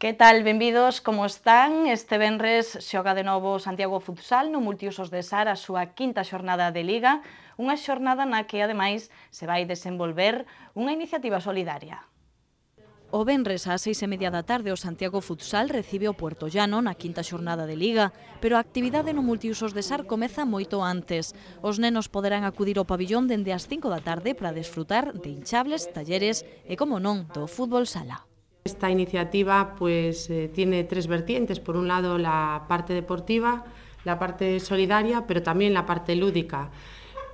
Que tal, benvidos, como están? Este venres xoga de novo Santiago Futsal no Multiusos de Sar a súa quinta xornada de Liga, unha xornada na que, ademais, se vai desenvolver unha iniciativa solidaria. O venres ás seis e media da tarde o Santiago Futsal recibe o Puerto Llano na quinta xornada de Liga, pero a actividade no multiusos de Sar comeza moito antes. Os nenos poderán acudir ao pabillón dende as 5 da tarde para desfrutar de hinchables, talleres e, como non, do fútbol sala. Esta iniciativa pues, eh, tiene tres vertientes. Por un lado, la parte deportiva, la parte solidaria, pero también la parte lúdica.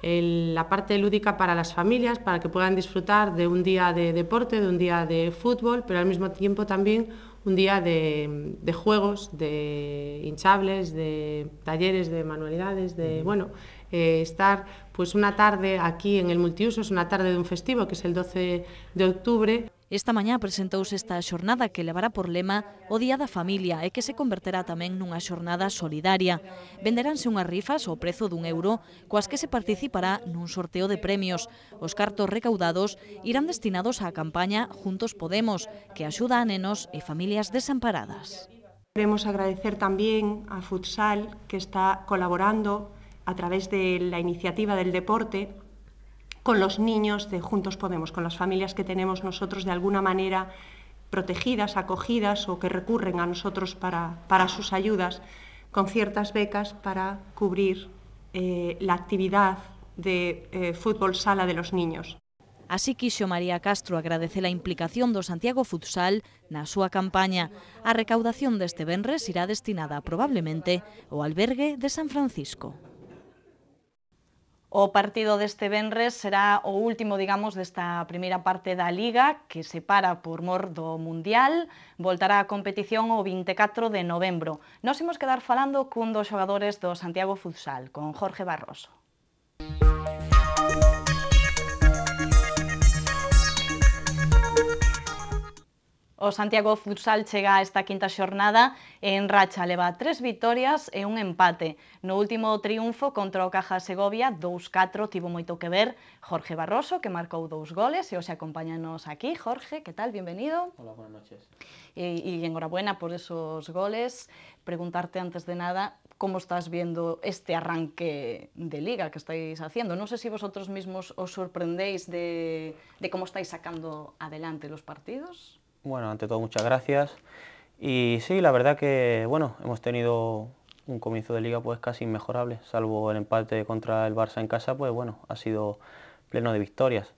la parte lúdica para las familias, para que puedan disfrutar de un día de deporte, de un día de fútbol, pero al mismo tiempo también un día de, juegos, de hinchables, de talleres, de manualidades, de, bueno, eh, estar pues una tarde aquí en el multiuso, es una tarde de un festivo que es el 12 de octubre. Esta mañá presentouse esta xornada que levará por lema o Día da Familia e que se converterá tamén nunha xornada solidaria. Venderánse unhas rifas ao prezo dun euro coas que se participará nun sorteo de premios. Os cartos recaudados irán destinados á campaña Juntos Podemos, que axuda a nenos e familias desamparadas. Queremos agradecer tamén a Futsal que está colaborando a través da iniciativa del deporte con los niños de Juntos Podemos, con las familias que tenemos nosotros de alguna manera protegidas, acogidas o que recurren a nosotros para, para sus ayudas, con ciertas becas para cubrir eh, la actividad de eh, fútbol sala de los niños. Así quiso María Castro agradece la implicación do Santiago Futsal na súa campaña. A recaudación deste venres irá destinada probablemente ao albergue de San Francisco. O partido deste venres será o último, digamos, desta primeira parte da Liga, que se para por mor do Mundial. Voltará a competición o 24 de novembro. Nos imos quedar falando cun dos xogadores do Santiago Futsal, con Jorge Barroso. O Santiago Futsal chega a esta quinta xornada en racha, leva tres vitorias e un empate. No último triunfo contra o Caja Segovia, 2-4, tivo moito que ver Jorge Barroso, que marcou dous goles, e hoxe acompañanos aquí. Jorge, que tal? Bienvenido. Hola, buenas noches. E, e enhorabuena por esos goles. Preguntarte antes de nada, como estás viendo este arranque de liga que estáis haciendo. Non sé si vosotros mismos os sorprendéis de, de como estáis sacando adelante los partidos. Bueno, ante todo muchas gracias. Y sí, la verdad que bueno, hemos tenido un comienzo de liga pues casi inmejorable, salvo el empate contra el Barça en casa, pues bueno, ha sido pleno de victorias.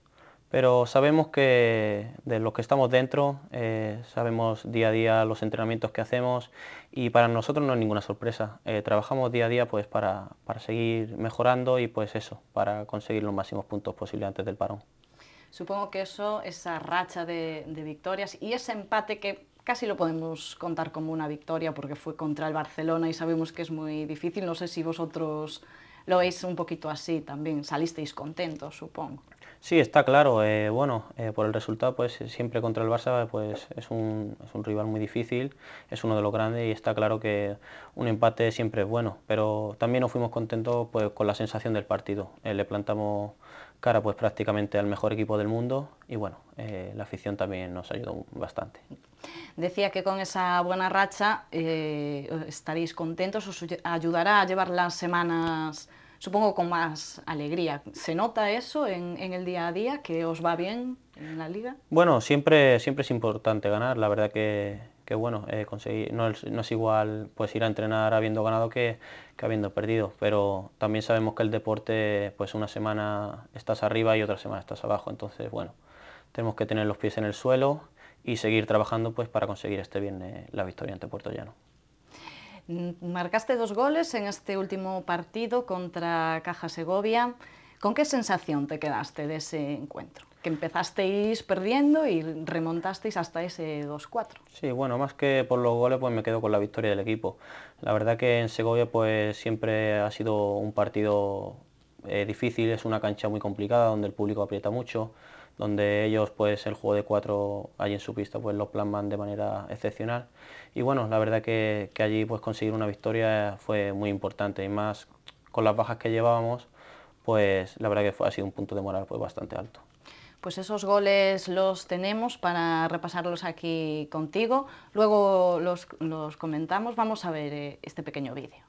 Pero sabemos que de los que estamos dentro, eh, sabemos día a día los entrenamientos que hacemos y para nosotros no es ninguna sorpresa. Eh, trabajamos día a día pues para, para seguir mejorando y pues eso, para conseguir los máximos puntos posibles antes del parón. Supongo que eso, esa racha de, victorias y ese empate que casi lo podemos contar como una victoria porque fue contra el Barcelona y sabemos que es muy difícil, no sé si vosotros lo veis un poquito así también, salisteis contentos, supongo. Sí, está claro. Eh, bueno, eh, por el resultado, pues siempre contra el Barça pues, es, un, rival muy difícil, es uno de los grandes y está claro que un empate siempre es bueno, pero también nos fuimos contentos pues, con la sensación del partido. Eh, le plantamos cara pues prácticamente al mejor equipo del mundo y bueno, eh, la afición también nos ayudó bastante. Decía que con esa buena racha eh, estaréis contentos, os ayudará a llevar las semanas, supongo, con más alegría. ¿Se nota eso en, en el día a día, que os va bien en la liga? Bueno, siempre, siempre es importante ganar, la verdad que que bueno, eh, conseguir, no, es, igual pues ir a entrenar habiendo ganado que, habiendo perdido, pero también sabemos que el deporte, pues una semana estás arriba y otra semana estás abajo, entonces bueno, tenemos que tener los pies en el suelo y seguir trabajando pues para conseguir este bien la victoria ante Puerto Llano. Mm, marcaste dos goles en este último partido contra Caja Segovia. ¿Con qué sensación te quedaste de ese encuentro? que empezasteis perdiendo y remontasteis hasta ese 2-4. Sí, bueno, más que por los goles, pues me quedo con la victoria del equipo. La verdad que en Segovia pues siempre ha sido un partido eh, difícil, es una cancha muy complicada donde el público aprieta mucho, donde ellos pues el juego de cuatro allí en su pista pues lo plasman de manera excepcional y bueno, la verdad que, allí pues conseguir una victoria fue muy importante y más con las bajas que llevábamos pues la verdad que fue, ha sido un punto de moral pues bastante alto. Pues esos goles los tenemos para repasarlos aquí contigo. Luego los, los comentamos. Vamos a ver eh, este pequeño vídeo.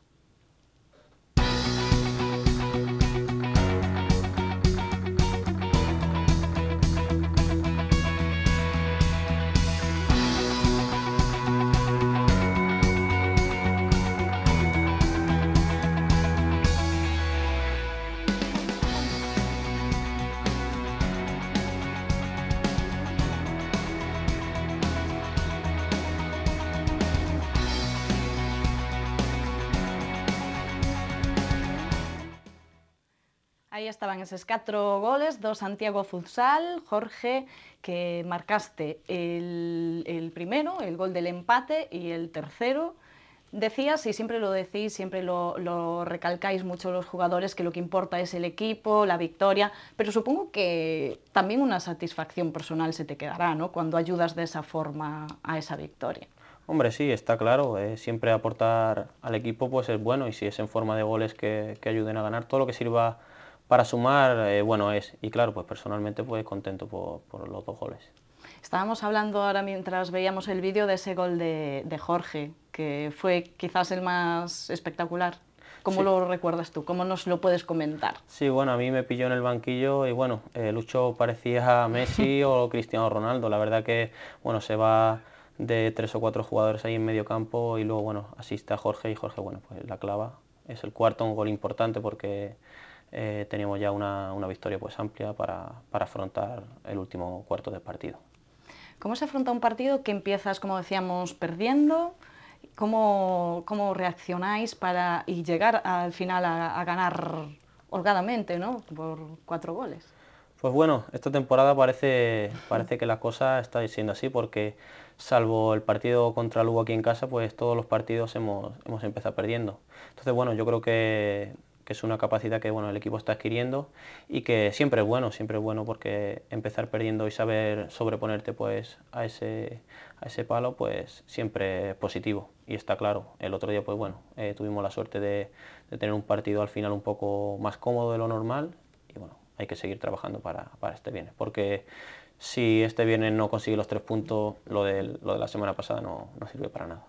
estaban esos cuatro goles dos Santiago Futsal, Jorge, que marcaste el, primero, el gol del empate, y el tercero, Decías, y siempre lo decís, siempre lo, lo, recalcáis mucho los jugadores, que lo que importa es el equipo, la victoria, pero supongo que también una satisfacción personal se te quedará, ¿no? Cuando ayudas de esa forma a esa victoria. Hombre, sí, está claro, eh, siempre aportar al equipo pues es bueno y si es en forma de goles que, que ayuden a ganar, todo lo que sirva para sumar, eh, bueno, es. Y claro, pues personalmente pues contento por, los dos goles. Estábamos hablando ahora mientras veíamos el vídeo de ese gol de, Jorge, que fue quizás el más espectacular. ¿Cómo lo recuerdas tú? ¿Cómo nos lo puedes comentar? Sí, bueno, a mí me pilló en el banquillo y bueno, el eh, Lucho parecía a Messi o Cristiano Ronaldo. La verdad que, bueno, se va de tres o cuatro jugadores ahí en medio campo y luego, bueno, asiste a Jorge y Jorge, bueno, pues la clava. Es el cuarto, un gol importante porque eh, teníamos ya una, una, victoria pues amplia para, para, afrontar el último cuarto del partido. ¿Cómo se afronta un partido que empiezas, como decíamos, perdiendo? ¿Cómo, cómo reaccionáis para y llegar al final a, ganar holgadamente, ¿no? por cuatro goles? Pues bueno, esta temporada parece, parece que la cosa está siendo así porque salvo el partido contra Lugo aquí en casa, pues todos los partidos hemos, hemos empezado perdiendo. Entonces bueno, yo creo que es una capacidad que bueno, el equipo está adquiriendo y que siempre es bueno, siempre es bueno porque empezar perdiendo y saber sobreponerte pues, a, ese, a ese palo pues siempre es positivo y está claro. El otro día pues bueno, eh, tuvimos la suerte de, tener un partido al final un poco más cómodo de lo normal y bueno, hay que seguir trabajando para, este viernes porque si este viernes no consigue los tres puntos, lo de, lo de la semana pasada no, no sirve para nada.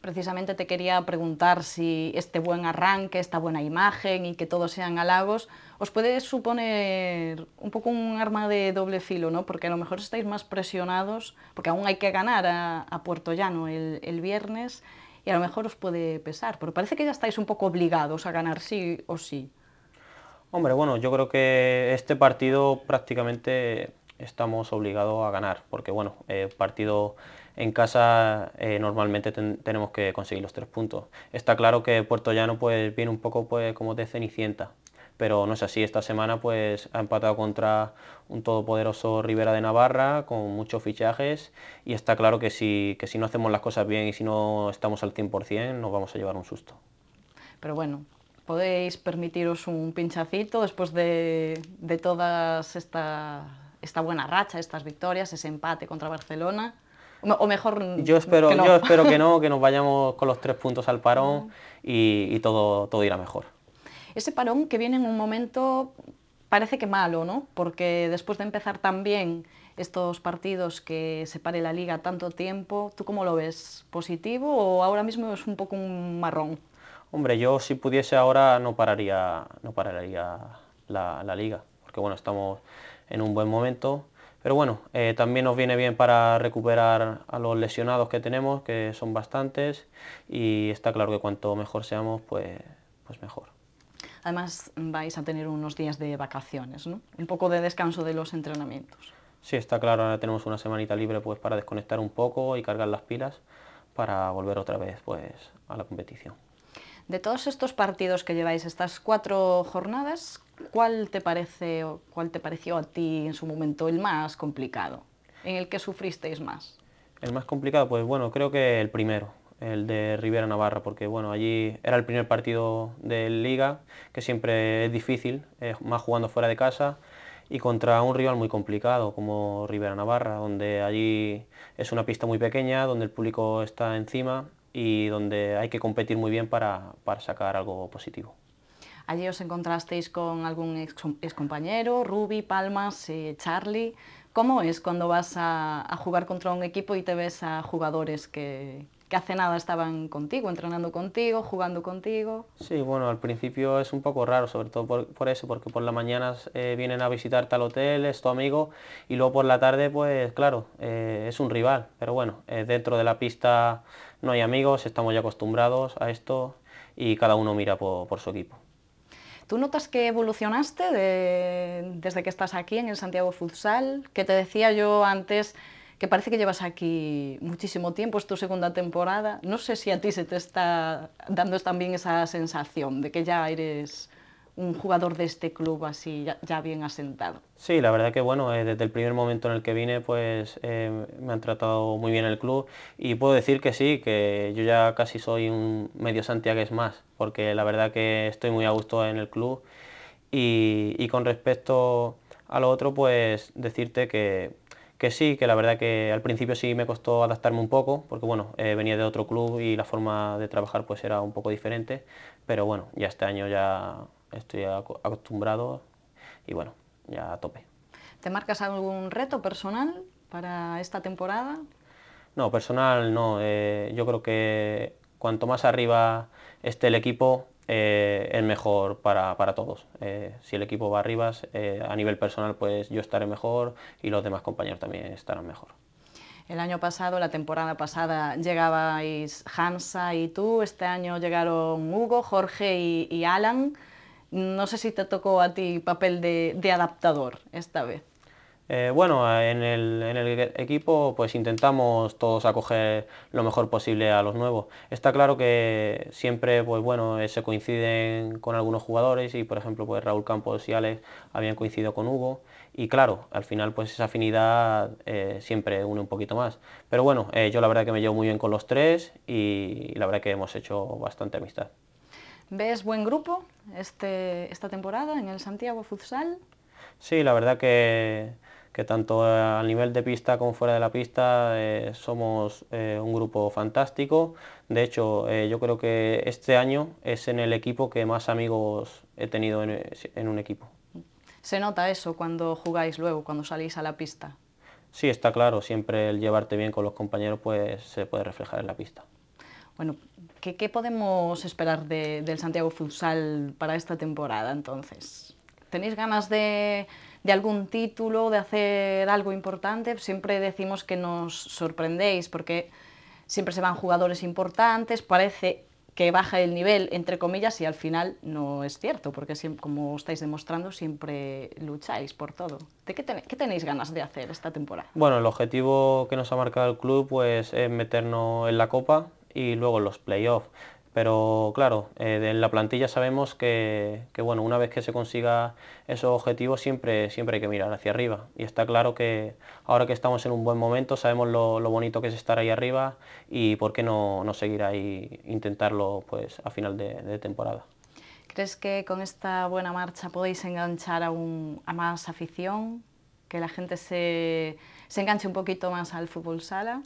Precisamente te quería preguntar si este buen arranque, esta buena imagen y que todos sean halagos, os puede suponer un poco un arma de doble filo, ¿no? Porque a lo mejor estáis más presionados, porque aún hay que ganar a, Puerto Llano el, viernes y a lo mejor os puede pesar, pero parece que ya estáis un poco obligados a ganar sí o sí. Hombre, bueno, yo creo que este partido prácticamente estamos obligados a ganar, porque bueno, eh, partido en casa eh, normalmente tenemos que conseguir los tres puntos. Está claro que Puerto Llano pues, viene un poco pues, como de cenicienta, pero no es así. Esta semana pues, ha empatado contra un todopoderoso Rivera de Navarra con muchos fichajes y está claro que si, que si no hacemos las cosas bien y si no estamos al 100% nos vamos a llevar un susto. Pero bueno, podéis permitiros un pinchacito después de, de todas esta, esta buena racha, estas victorias, ese empate contra Barcelona mejor. Yo espero que no, yo espero que, no que nos vayamos con los tres puntos al parón ah. y, y todo, todo irá mejor. Ese parón que viene en un momento parece que malo, ¿no? Porque después de empezar tan bien estos partidos que se pare la liga tanto tiempo, ¿tú cómo lo ves? ¿Positivo o ahora mismo es un poco un marrón? Hombre, yo si pudiese ahora no pararía, no pararía la, la liga, porque bueno, estamos en un buen momento. Pero bueno, eh, también nos viene bien para recuperar a los lesionados que tenemos, que son bastantes, y está claro que cuanto mejor seamos, pues, pues, mejor. Además vais a tener unos días de vacaciones, ¿no? Un poco de descanso de los entrenamientos. Sí, está claro, ahora tenemos una semanita libre pues para desconectar un poco y cargar las pilas para volver otra vez pues a la competición. De todos estos partidos que lleváis estas cuatro jornadas, ¿Cuál te parece o cuál te pareció a ti en su momento el más complicado? ¿En el que sufristeis más? El más complicado, pues bueno, creo que el primero, el de Rivera Navarra, porque bueno, allí era el primer partido de liga, que siempre es difícil, más jugando fuera de casa y contra un rival muy complicado como Rivera Navarra, donde allí es una pista muy pequeña, donde el público está encima y donde hay que competir muy bien para sacar algo positivo. Allí os encontrasteis con algún ex compañero Ruby, Palmas, eh, Charlie. ¿Cómo es cuando vas a, jugar contra un equipo y te ves a jugadores que, hace nada estaban contigo, entrenando contigo, jugando contigo? Sí, bueno, al principio es un poco raro, sobre todo por, eso, porque por las mañana eh, vienen a visitarte al hotel, es tu amigo, y luego por la tarde, pues claro, eh, es un rival, pero bueno, dentro de la pista no hay amigos, estamos ya acostumbrados a esto y cada uno mira por su equipo. ¿Tú notas que evolucionaste desde que estás aquí en el Santiago Futsal? Que te decía yo antes que parece que llevas aquí muchísimo tiempo, es tu segunda temporada. No sé si a ti se te está dando también esa sensación de que ya eres un jugador de este club así ya, bien asentado? Sí, la verdad que bueno, eh, desde el primer momento en el que vine pues eh, me han tratado muy bien el club y puedo decir que sí, que yo ya casi soy un medio santiagues más, porque la verdad que estoy muy a gusto en el club y, y con respecto a lo otro pues decirte que, que sí, que la verdad que al principio sí me costó adaptarme un poco, porque bueno, eh, venía de otro club y la forma de trabajar pues era un poco diferente, pero bueno, ya este año ya estoy acostumbrado y bueno, ya a tope. ¿Te marcas algún reto personal para esta temporada? No, personal no. Eh, yo creo que cuanto más arriba esté el equipo, eh, es mejor para, para todos. Eh, si el equipo va arriba, a nivel personal, pues yo estaré mejor y los demás compañeros también estarán mejor. El año pasado, la temporada pasada, llegabais Hansa y tú. Este año llegaron Hugo, Jorge y Alan. No sé si te tocó a ti papel de, adaptador esta vez. Eh, bueno, en el, equipo pues intentamos todos acoger lo mejor posible a los nuevos. Está claro que siempre pues, bueno, eh, se coinciden con algunos jugadores y por ejemplo pues Raúl Campos y Alex habían coincidido con Hugo y claro, al final pues esa afinidad eh, siempre une un poquito más. Pero bueno, yo la verdad que me llevo muy bien con los tres y la verdad que hemos hecho bastante amistad. ¿Ves buen grupo este, esta temporada en el Santiago Futsal? Sí, la verdad que, tanto a nivel de pista como fuera de la pista eh, somos eh, un grupo fantástico. De hecho, eh, yo creo que este año es en el equipo que más amigos he tenido en, un equipo. ¿Se nota eso cuando jugáis luego, cuando salís a la pista? Sí, está claro, siempre el llevarte bien con los compañeros pues, se puede reflejar en la pista. Bueno, ¿qué, podemos esperar del Santiago Futsal para esta temporada entonces? ¿Tenéis ganas de, algún título, de hacer algo importante? Siempre decimos que nos sorprendéis porque siempre se van jugadores importantes, parece que baja el nivel, entre comillas, y al final no es cierto, porque como estáis demostrando, siempre lucháis por todo. qué, qué, tenéis ganas de hacer esta temporada? Bueno, el objetivo que nos ha marcado el club pues, es meternos en la Copa, y luego los playoffs. Pero claro, en eh, la plantilla sabemos que, que, bueno, una vez que se consiga esos objetivos siempre, siempre hay que mirar hacia arriba. Y está claro que ahora que estamos en un buen momento sabemos lo, bonito que es estar ahí arriba y por qué no, no seguir ahí, intentarlo pues, a final de, de temporada. ¿Crees que con esta buena marcha podéis enganchar a, un, a más afición? ¿Que la gente se, se enganche un poquito más al fútbol sala?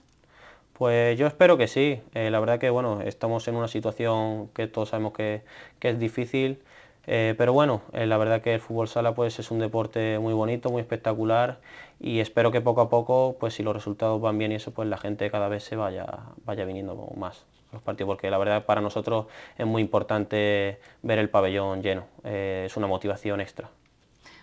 Pues yo espero que sí. Eh, la verdad que bueno, estamos en una situación que todos sabemos que, es difícil, eh, pero bueno, eh, la verdad que el fútbol sala pues es un deporte muy bonito, muy espectacular y espero que poco a poco, pues si los resultados van bien y eso, pues la gente cada vez se vaya, vaya viniendo más los partidos, porque la verdad para nosotros es muy importante ver el pabellón lleno, es una motivación extra.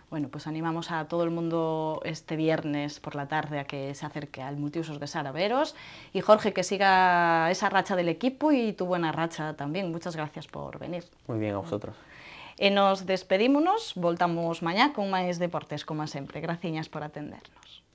Bueno, pues animamos a todo el mundo este viernes por la tarde a que se acerque al Multiusos de Saraveros y Jorge, que siga esa racha del equipo y tu buena racha también. Muchas gracias por venir. Muy bien, a vosotros. Y eh, nos despedimos, voltamos mañana con más deportes, como siempre. Graciñas por atendernos.